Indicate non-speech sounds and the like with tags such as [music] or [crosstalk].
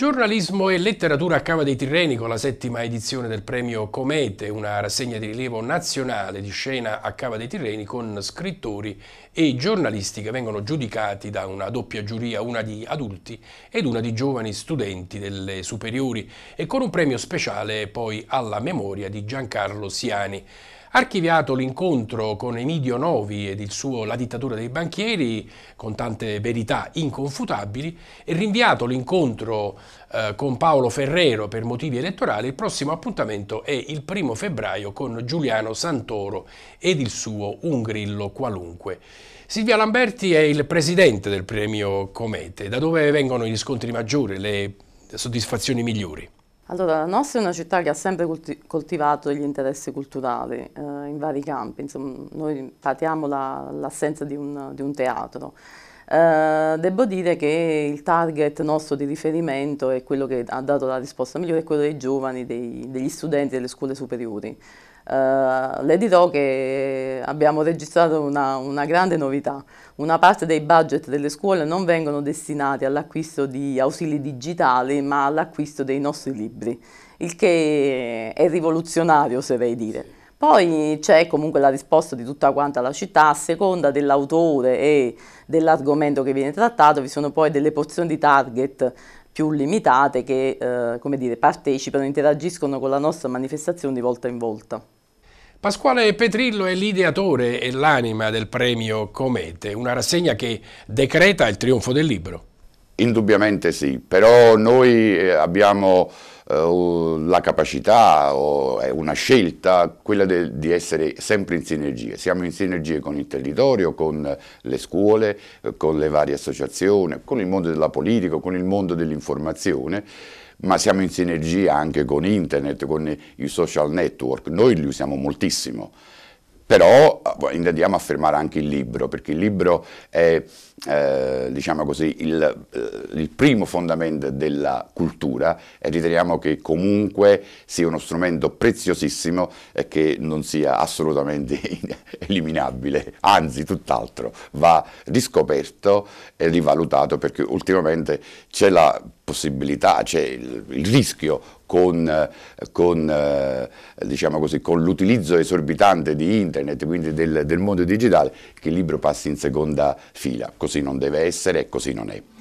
Giornalismo e letteratura a Cava dei Tirreni con la settima edizione del premio Comete, una rassegna di rilievo nazionale di scena a Cava dei Tirreni con scrittori e giornalisti che vengono giudicati da una doppia giuria, una di adulti ed una di giovani studenti delle superiori e con un premio speciale poi alla memoria di Giancarlo Siani. Archiviato l'incontro con Emidio Novi ed il suo La dittatura dei banchieri, con tante verità inconfutabili, e rinviato l'incontro eh, con Paolo Ferrero per motivi elettorali, il prossimo appuntamento è il primo febbraio con Giuliano Santoro ed il suo Un grillo qualunque. Silvia Lamberti è il presidente del premio Comete, da dove vengono gli scontri maggiori, le soddisfazioni migliori? Allora, la nostra è una città che ha sempre colti coltivato gli interessi culturali eh, in vari campi, Insomma, noi patiamo l'assenza la, di, di, un teatro, eh, devo dire che il target nostro di riferimento è quello che ha dato la risposta migliore, è quello dei giovani, dei, degli studenti delle scuole superiori. Uh, le dirò che abbiamo registrato una, una, grande novità. Una parte dei budget delle scuole non vengono destinati all'acquisto di ausili digitali, ma all'acquisto dei nostri libri, il che è rivoluzionario, se oserei dire. Poi c'è comunque la risposta di tutta quanta la città, a seconda dell'autore e dell'argomento che viene trattato, vi sono poi delle porzioni di target più limitate che eh, dire, partecipano, interagiscono con la nostra manifestazione di volta in volta. Pasquale Petrillo è l'ideatore e l'anima del premio Comete, una rassegna che decreta il trionfo del libro. Indubbiamente sì, però noi eh, abbiamo eh, la capacità o una scelta, quella de, di essere sempre in sinergia. Siamo in sinergia con il territorio, con le scuole, eh, con le varie associazioni, con il mondo della politica, con il mondo dell'informazione, ma siamo in sinergia anche con internet, con i social network. Noi li usiamo moltissimo però eh, intendiamo affermare anche il libro, perché il libro è eh, diciamo così, il, il primo fondamento della cultura e riteniamo che comunque sia uno strumento preziosissimo e che non sia assolutamente [laughs] eliminabile, anzi tutt'altro, va riscoperto e rivalutato perché ultimamente c'è la possibilità, c'è il, rischio con, con, eh, diciamo con l'utilizzo esorbitante di internet, quindi del, del mondo digitale, che il libro passi in seconda fila, così non deve essere e così non è.